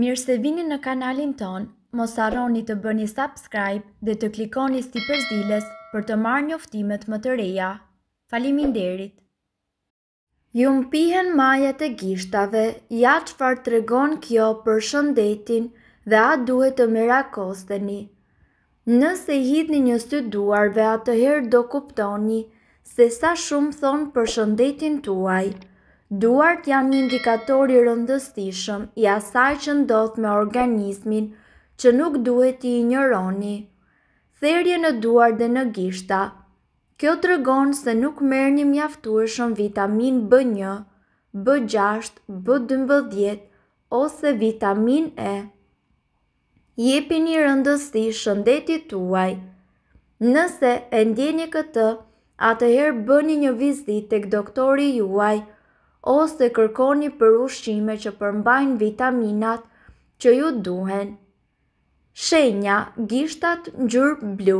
Mirë se vini në kanalin ton, mos arroni të bëni subscribe dhe të klikoni sti përzdiles për të marrë një më të reja. Falimin derit! Jumë pihen majet e gishtave, ja që farë të regon kjo për shëndetin dhe a duhet të mëra kosteni. Nëse hidni një së duarve, atëherë herë do kuptoni se sa shumë thonë për shëndetin tuaj. Duart janë një indikator i rëndësishëm i asaj që ndodh me organizmin që nuk duhet i injoroni. Therje në duar dhe në gishta. Kjo të se nuk merë një mjaftueshëm vitamin B1, B6, B12 ose vitamin E. Jepi një rëndësi shëndetit tuaj. Nëse e ndjeni këtë, atëherë bëni një vizit të doktori juaj, ose kërkoni për ushqime që përmbajnë vitaminat që ju duhen. Shenja, gishtat ngjyrë blu.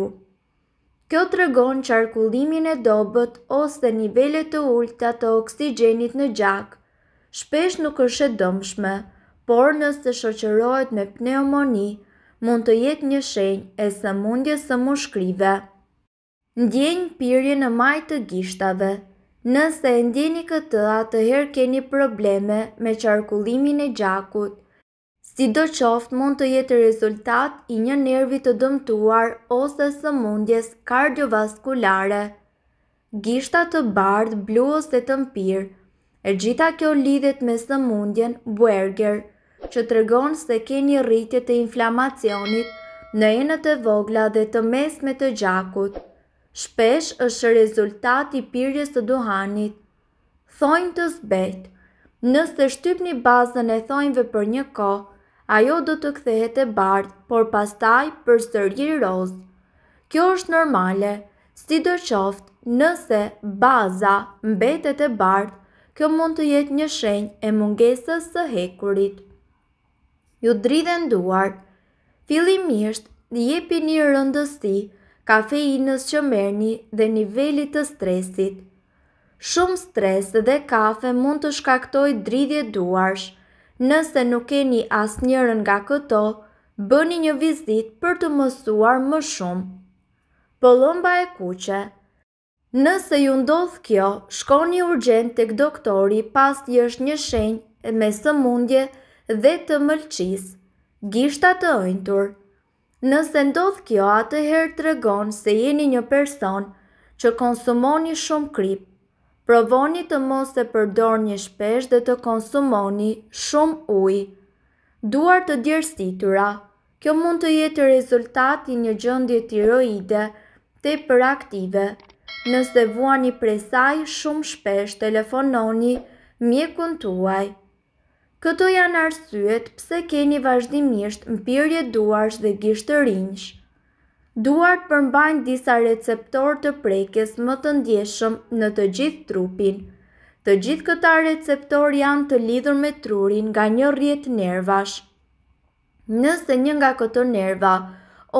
Kjo të regon qarkullimin e dobet ose nivellet të ulta të oksigenit në gjak. Shpesh nuk është dëmshme, por nëse shoqërohet me pneumoni, mund të jetë një shenjë e së mundje së mushkrive. Ndjenjë pyrje në majtë të gishtave. Nëse e ndjeni këtë atëherë keni probleme me qarkullimin e gjakut. Si do qoftë mund të jetë rezultat i një nervi të dëmtuar ose së mundjes kardiovaskulare. Gishta të bardë, blu ose të mpirë. E gjitha kjo lidhet me së mundjen që të regon se keni rritje të inflamacionit në enët e vogla dhe të mesme të gjakut shpesh është rezultat i pirjes të duhanit. Thojnë të zbet, nëse shtyp një bazën e thojnëve për një ko, ajo do të kthehet e bardh, por pastaj për sërgjë rozë. Kjo është normale, si do qoftë, nëse baza mbetet e bardh, kjo mund të jetë një shenj e mungesës së hekurit. Ju dridhen duart, fillimisht, dhe jepi një rëndësi, kafeinës që merni dhe nivelit të stresit. Shumë stres dhe kafe mund të shkaktoj dridhje duarsh. Nëse nuk keni as njërën nga këto, bëni një vizit për të mësuar më shumë. Pëllomba e kuqe Nëse ju ndodh kjo, shkoni urgent të doktori pas të jësh një shenjë me së mundje dhe të mëlqis, gishtat të ëjnëtur. Nëse ndodh kjo atë herë të regon se jeni një person që konsumoni shumë krip, provoni të mos e përdor një shpesh dhe të konsumoni shumë uj. Duar të djerësitura, kjo mund të jetë rezultat i një gjëndje tiroide të përaktive. Nëse vuani presaj shumë shpesh telefononi mjekun tuaj. Këto janë arsyet pse keni vazhdimisht mpirje duarsh dhe gishtë të rinjsh. Duart përmbajnë disa receptor të prekes më të ndjeshëm në të gjithë trupin. Të gjithë këta receptor janë të lidhur me trurin nga një rjetë nervash. Nëse një nga këto nerva,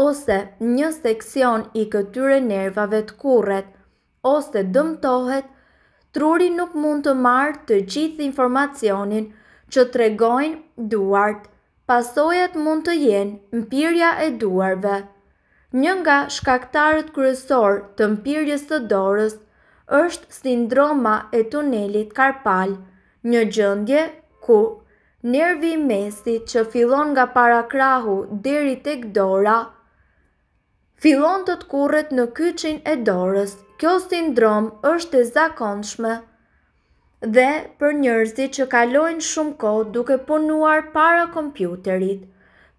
ose një seksion i këtyre nervave të kurret, ose dëmtohet, trurin nuk mund të marrë të gjithë informacionin nështë që të regojnë duart. Pasojat mund të jenë mpirja e duarve. Një nga shkaktarët kryesor të mpirjes të dorës është sindroma e tunelit karpal, një gjëndje ku nervi mesi që fillon nga para krahu deri të dora, fillon të të kurret në kyqin e dorës. Kjo sindrom është e zakonshme, dhe për njerëzit që kalojnë shumë kohë duke punuar para kompjuterit.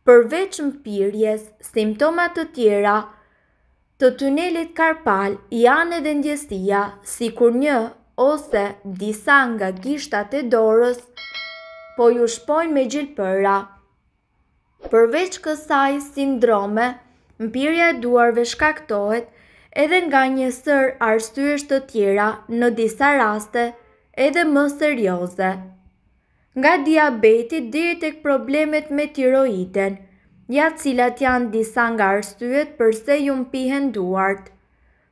Përveç mpirjes, simptomat të tjera të tunelit karpal janë edhe ndjesia si kur një ose disa nga gishtat e dorës po ju shpojnë me gjilpëra. Përveç kësaj sindrome, mpirja e duarve shkaktohet edhe nga një sër arsyesh të tjera në disa raste, edhe më serioze. Nga diabetit diri të problemet me tiroiden, ja cilat janë disa nga arsyet përse ju mpihen duart.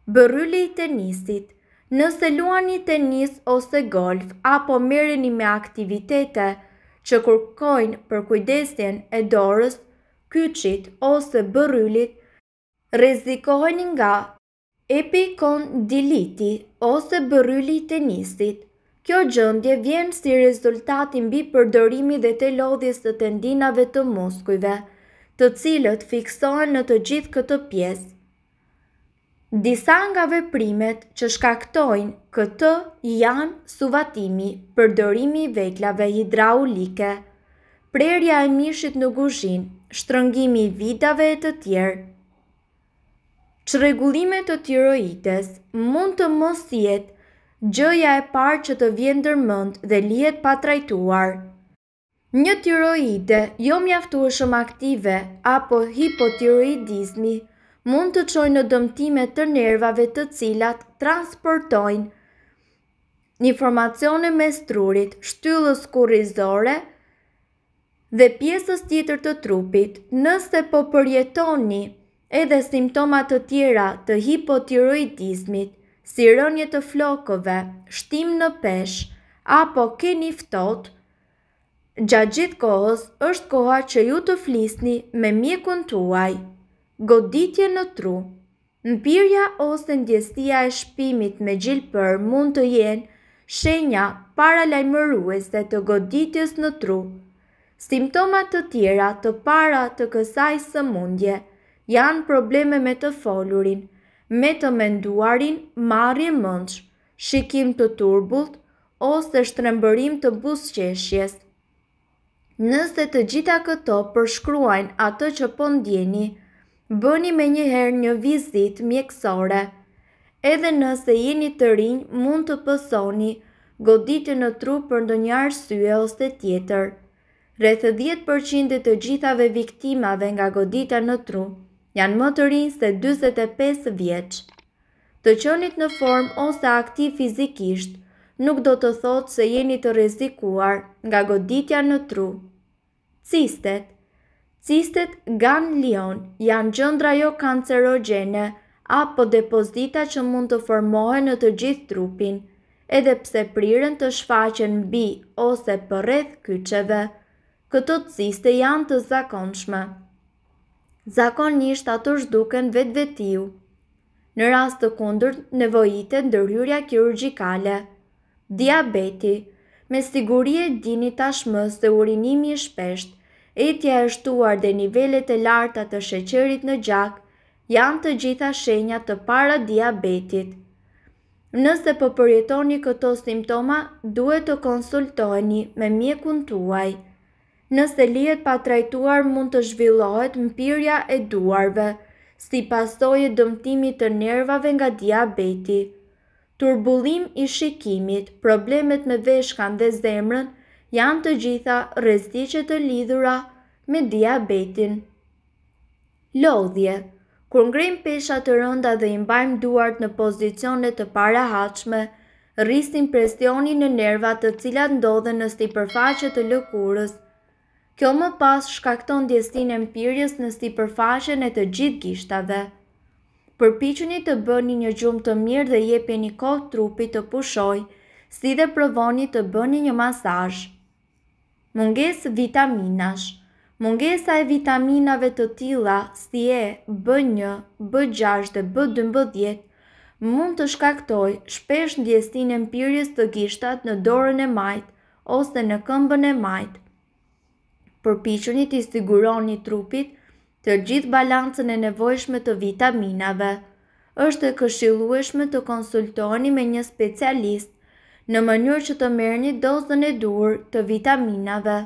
Bërylli i tenisit Nëse luani tenis ose golf apo mereni me aktivitete që kërkojnë për kujdesjen e dorës, kyçit ose bërylit, rrezikoheni nga epikondiliti ose bërylli i tenisit. Kjo gjëndje vjen si rezultati mbi përdorimi dhe të lodhjes të tendinave të muskujve, të cilët fiksohen në të gjithë këtë pjesë. Disa nga veprimet që shkaktojnë këtë janë suvatimi, përdorimi i veklave hidraulike, prerja e mishit në guzhin, shtrëngimi i vitave e të tjerë. Çrregullimet të tiroides mund të mos jetë gjëja e parë që të vjen dërmënd dhe lijet pa trajtuar. Një tiroide, jo mjaftu e shumë aktive, apo hipotiroidizmi, mund të qojnë në dëmtime të nervave të cilat transportojnë një formacione me strurit, shtyllës kurizore dhe pjesës tjetër të trupit, nëse po përjetoni edhe simptomat të tjera të hipotiroidizmit, si rënje të flokove, shtim në pesh, apo keni ftot, gjatë gjithë kohës është koha që ju të flisni me mjekun tuaj. Goditje në tru Nëpirja ose ndjestia e shpimit me gjilpër mund të jenë shenja para dhe të goditjes në tru. Simptomat të tjera të para të kësaj së mundje janë probleme me të folurin, me të menduarin marrje mendsh, shikim të turbullt ose shtrembërim të busqeshjes. Nëse të gjitha këto përshkruajnë atë që po ndjeni, bëni me njëherë një vizit mjekësore. Edhe nëse jeni të rinj, mund të pësoni goditje në tru për ndonjë arsye ose tjetër. Rreth 10% të gjithave viktimave nga godita në tru janë më të rinë se 25 vjeç. Të qënit në form ose aktiv fizikisht, nuk do të thotë se jeni të rezikuar nga goditja në tru. Cistet Cistet gan lion janë gjëndra jo kancerogene apo depozita që mund të formohen në të gjithë trupin, edhe pse priren të shfaqen bi ose përreth kyqeve. Këto ciste janë të zakonshme zakonisht ato zhduken vetë vetiu. Në rast të kundër nevojite ndërhyrja kirurgikale. Diabeti Me siguri e dini tashmë se urinimi i shpesht, e tja e shtuar dhe nivellet e larta të sheqerit në gjak, janë të gjitha shenja të para diabetit. Nëse po përjetoni këto simptoma, duhet të konsultoheni me mjekun tuaj nëse lijet pa trajtuar mund të zhvillohet mpirja e duarve, si pasoje dëmtimi të nervave nga diabeti. Turbulim i shikimit, problemet me veshkan dhe zemrën janë të gjitha rezdiqet të lidhura me diabetin. Lodhje Kur ngrim pesha të rënda dhe imbajmë duart në pozicionet të para haqme, rrisin presionin në nervat të cilat ndodhen në sti përfaqet të lëkurës, Kjo më pas shkakton djestin e mpirjes në sti përfashen e të gjithë gishtave. Përpichuni të bëni një gjumë të mirë dhe jepi një kohë trupi të pushoj, si dhe provoni të bëni një masaj. Munges vitaminash Mungesa e vitaminave të tila, si e B1, B6 dhe B12, mund të shkaktoj shpesh në djestin e mpirjes të gishtat në dorën e majt ose në këmbën e majtë përpichuni të istiguroni trupit të gjithë balancën e nevojshme të vitaminave. Êshtë e këshilueshme të konsultoni me një specialist në mënyrë që të merë një dozën e dur të vitaminave.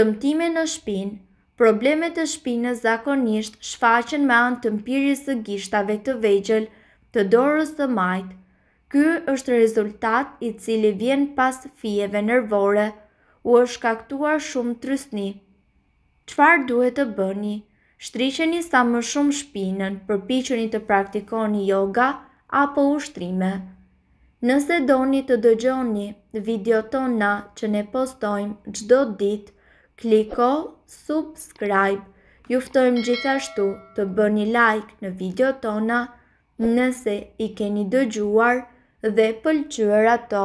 Dëmtime në shpinë Problemet të shpinës zakonisht shfaqen me anë të mpiris të gishtave të vejgjel të dorës të majtë. Ky është rezultat i cili vjen pas fjeve nërvore të u është kaktuar shumë të rësni. Qfar duhet të bëni? Shtriqeni sa më shumë shpinën për të praktikoni yoga apo ushtrime. Nëse do një të dëgjoni video tona që ne postojmë gjdo dit, kliko subscribe. Juftojmë gjithashtu të bëni like në video tona nëse i keni dëgjuar dhe pëlqyra ato.